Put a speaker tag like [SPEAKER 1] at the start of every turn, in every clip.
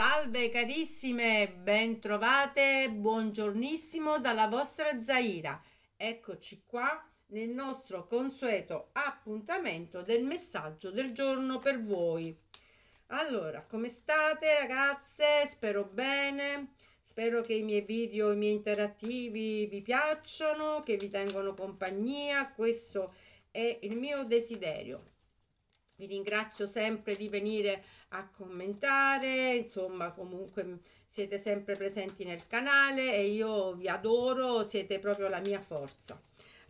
[SPEAKER 1] Salve carissime, bentrovate, buongiornissimo dalla vostra Zaira. Eccoci qua nel nostro consueto appuntamento del messaggio del giorno per voi. Allora, come state ragazze? Spero bene. Spero che i miei video, i miei interattivi vi piacciono, che vi tengono compagnia. Questo è il mio desiderio vi ringrazio sempre di venire a commentare, insomma comunque siete sempre presenti nel canale e io vi adoro, siete proprio la mia forza.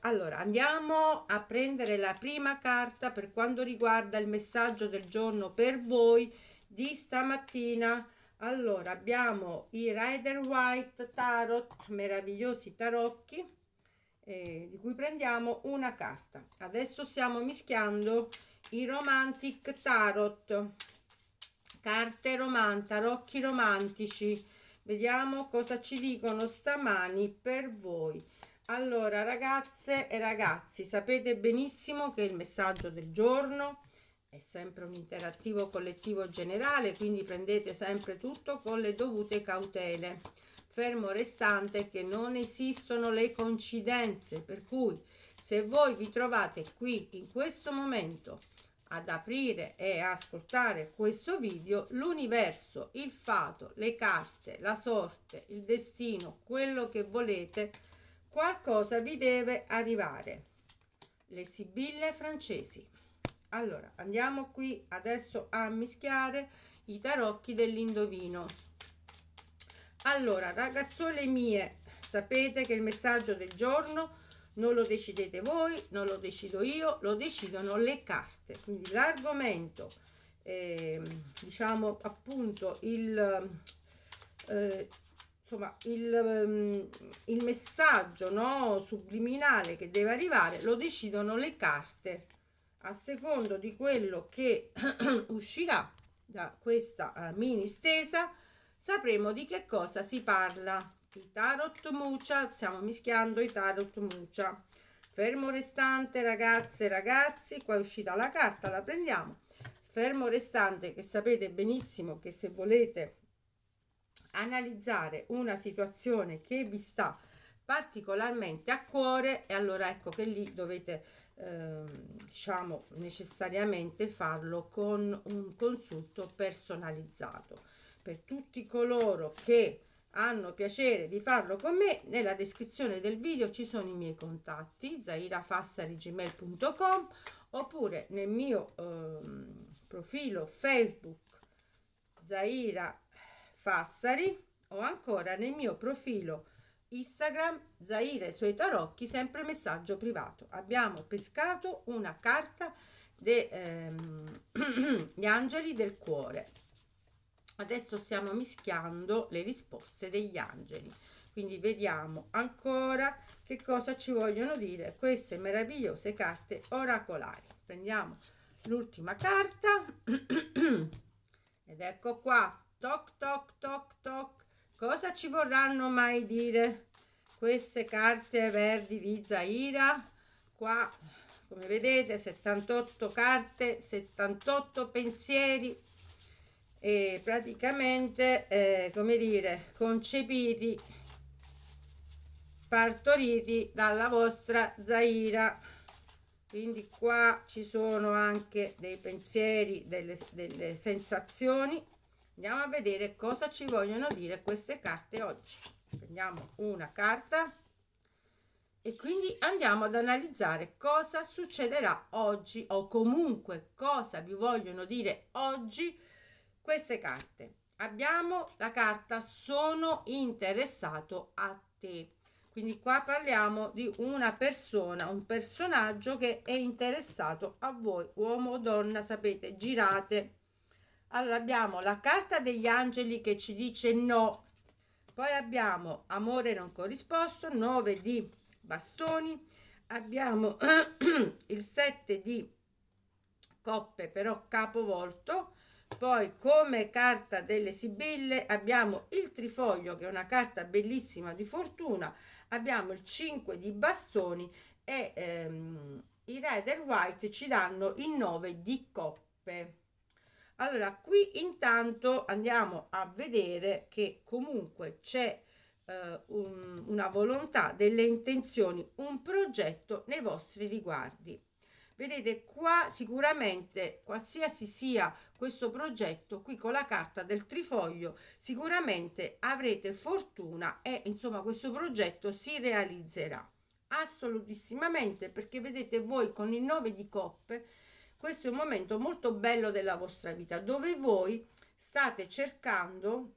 [SPEAKER 1] Allora andiamo a prendere la prima carta per quanto riguarda il messaggio del giorno per voi di stamattina. Allora abbiamo i Rider White Tarot, meravigliosi tarocchi, eh, di cui prendiamo una carta. Adesso stiamo mischiando i Romantic Tarot, carte romanta, rocchi romantici. Vediamo cosa ci dicono stamani per voi. Allora, ragazze e ragazzi, sapete benissimo che il messaggio del giorno è sempre un interattivo collettivo generale, quindi prendete sempre tutto con le dovute cautele. Fermo restante che non esistono le coincidenze, per cui se voi vi trovate qui in questo momento ad aprire e ascoltare questo video l'universo il fato le carte la sorte il destino quello che volete qualcosa vi deve arrivare le sibille francesi allora andiamo qui adesso a mischiare i tarocchi dell'indovino allora ragazzole mie sapete che il messaggio del giorno è non lo decidete voi, non lo decido io, lo decidono le carte. Quindi l'argomento, eh, diciamo appunto il, eh, insomma, il, ehm, il messaggio no, subliminale che deve arrivare, lo decidono le carte a secondo di quello che uscirà da questa eh, mini stesa sapremo di che cosa si parla i tarot muccia stiamo mischiando i tarot muccia fermo restante ragazze e ragazzi qua è uscita la carta la prendiamo fermo restante che sapete benissimo che se volete analizzare una situazione che vi sta particolarmente a cuore e allora ecco che lì dovete eh, diciamo necessariamente farlo con un consulto personalizzato per tutti coloro che hanno piacere di farlo con me, nella descrizione del video ci sono i miei contatti, zairafassarigmail.com oppure nel mio ehm, profilo Facebook Zaira Fassari o ancora nel mio profilo Instagram Zaira e suoi tarocchi, sempre messaggio privato. Abbiamo pescato una carta degli ehm, angeli del cuore adesso stiamo mischiando le risposte degli angeli quindi vediamo ancora che cosa ci vogliono dire queste meravigliose carte oracolari prendiamo l'ultima carta ed ecco qua toc toc toc toc cosa ci vorranno mai dire queste carte verdi di Zaira qua come vedete 78 carte 78 pensieri e praticamente eh, come dire concepiti partoriti dalla vostra zaira quindi qua ci sono anche dei pensieri delle, delle sensazioni andiamo a vedere cosa ci vogliono dire queste carte oggi prendiamo una carta e quindi andiamo ad analizzare cosa succederà oggi o comunque cosa vi vogliono dire oggi queste carte. Abbiamo la carta sono interessato a te. Quindi qua parliamo di una persona, un personaggio che è interessato a voi, uomo o donna, sapete, girate. Allora abbiamo la carta degli angeli che ci dice no, poi abbiamo amore non corrisposto, 9 di bastoni, abbiamo il 7 di coppe però capovolto, poi come carta delle Sibille abbiamo il trifoglio che è una carta bellissima di fortuna, abbiamo il 5 di bastoni e ehm, i red e white ci danno il 9 di coppe. Allora qui intanto andiamo a vedere che comunque c'è eh, un, una volontà, delle intenzioni, un progetto nei vostri riguardi vedete qua sicuramente qualsiasi sia questo progetto qui con la carta del trifoglio sicuramente avrete fortuna e insomma questo progetto si realizzerà assolutissimamente perché vedete voi con il 9 di coppe questo è un momento molto bello della vostra vita dove voi state cercando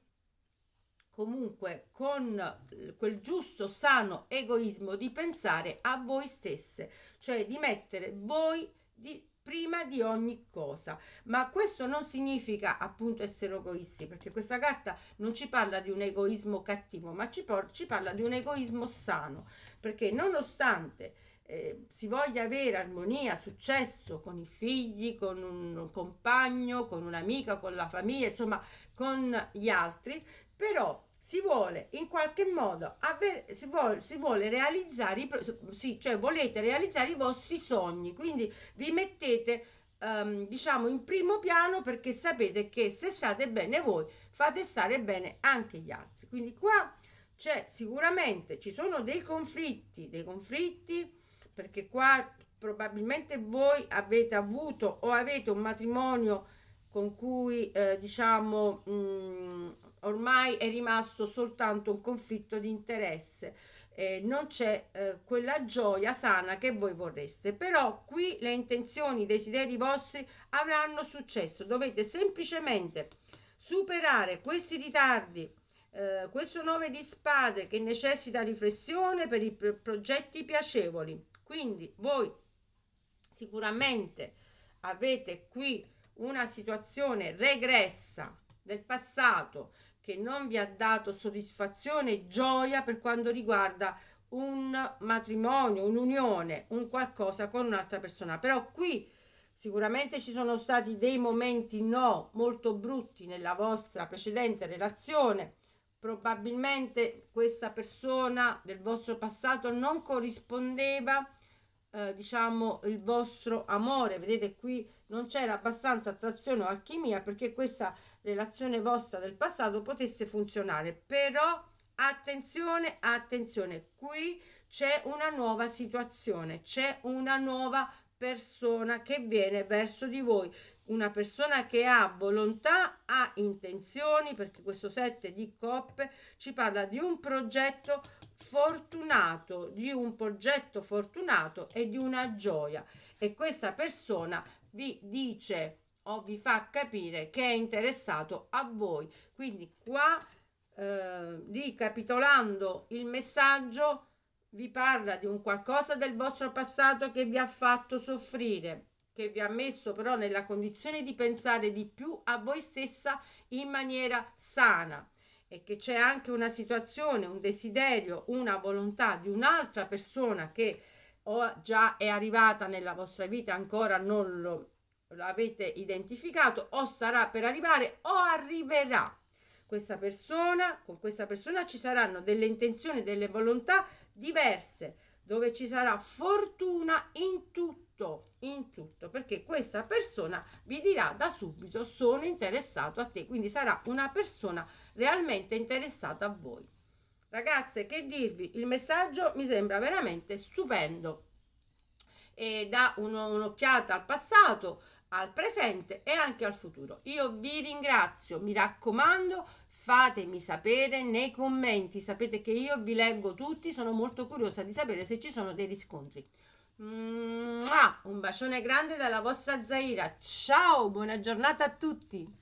[SPEAKER 1] comunque con eh, quel giusto, sano egoismo di pensare a voi stesse, cioè di mettere voi di, prima di ogni cosa. Ma questo non significa appunto essere egoisti, perché questa carta non ci parla di un egoismo cattivo, ma ci, por- ci parla di un egoismo sano, perché nonostante eh, si voglia avere armonia, successo con i figli, con un compagno, con un'amica, con la famiglia, insomma con gli altri, però si vuole in qualche modo avere, si, vuole, si vuole realizzare sì, cioè volete realizzare i vostri sogni quindi vi mettete um, diciamo in primo piano perché sapete che se state bene voi fate stare bene anche gli altri quindi qua c'è sicuramente ci sono dei conflitti dei conflitti perché qua probabilmente voi avete avuto o avete un matrimonio con cui eh, diciamo mh, mm, ormai è rimasto soltanto un conflitto di interesse, eh, non c'è eh, quella gioia sana che voi vorreste, però qui le intenzioni, i desideri vostri avranno successo, dovete semplicemente superare questi ritardi, eh, questo nome di spade che necessita riflessione per i progetti piacevoli, quindi voi sicuramente avete qui una situazione regressa del passato che non vi ha dato soddisfazione e gioia per quanto riguarda un matrimonio, un'unione, un qualcosa con un'altra persona. Però qui sicuramente ci sono stati dei momenti no molto brutti nella vostra precedente relazione. Probabilmente questa persona del vostro passato non corrispondeva eh, diciamo il vostro amore vedete qui non c'era abbastanza attrazione o alchimia perché questa relazione vostra del passato potesse funzionare però attenzione attenzione qui c'è una nuova situazione c'è una nuova persona che viene verso di voi una persona che ha volontà ha intenzioni perché questo 7 di coppe ci parla di un progetto fortunato, di un progetto fortunato e di una gioia. E questa persona vi dice o vi fa capire che è interessato a voi. Quindi qua, eh, ricapitolando il messaggio, vi parla di un qualcosa del vostro passato che vi ha fatto soffrire, che vi ha messo però nella condizione di pensare di più a voi stessa in maniera sana e che c'è anche una situazione, un desiderio, una volontà di un'altra persona che o oh, già è arrivata nella vostra vita, ancora non lo, l'avete identificato o sarà per arrivare o arriverà. Questa persona, con questa persona ci saranno delle intenzioni, delle volontà diverse, dove ci sarà fortuna in tutto, in tutto perché questa persona vi dirà da subito sono interessato a te, quindi sarà una persona realmente interessata a voi. Ragazze, che dirvi? Il messaggio mi sembra veramente stupendo e dà un'occhiata al passato, al presente e anche al futuro. Io vi ringrazio, mi raccomando, fatemi sapere nei commenti, sapete che io vi leggo tutti, sono molto curiosa di sapere se ci sono dei riscontri. Un bacione grande dalla vostra Zaira. Ciao, buona giornata a tutti.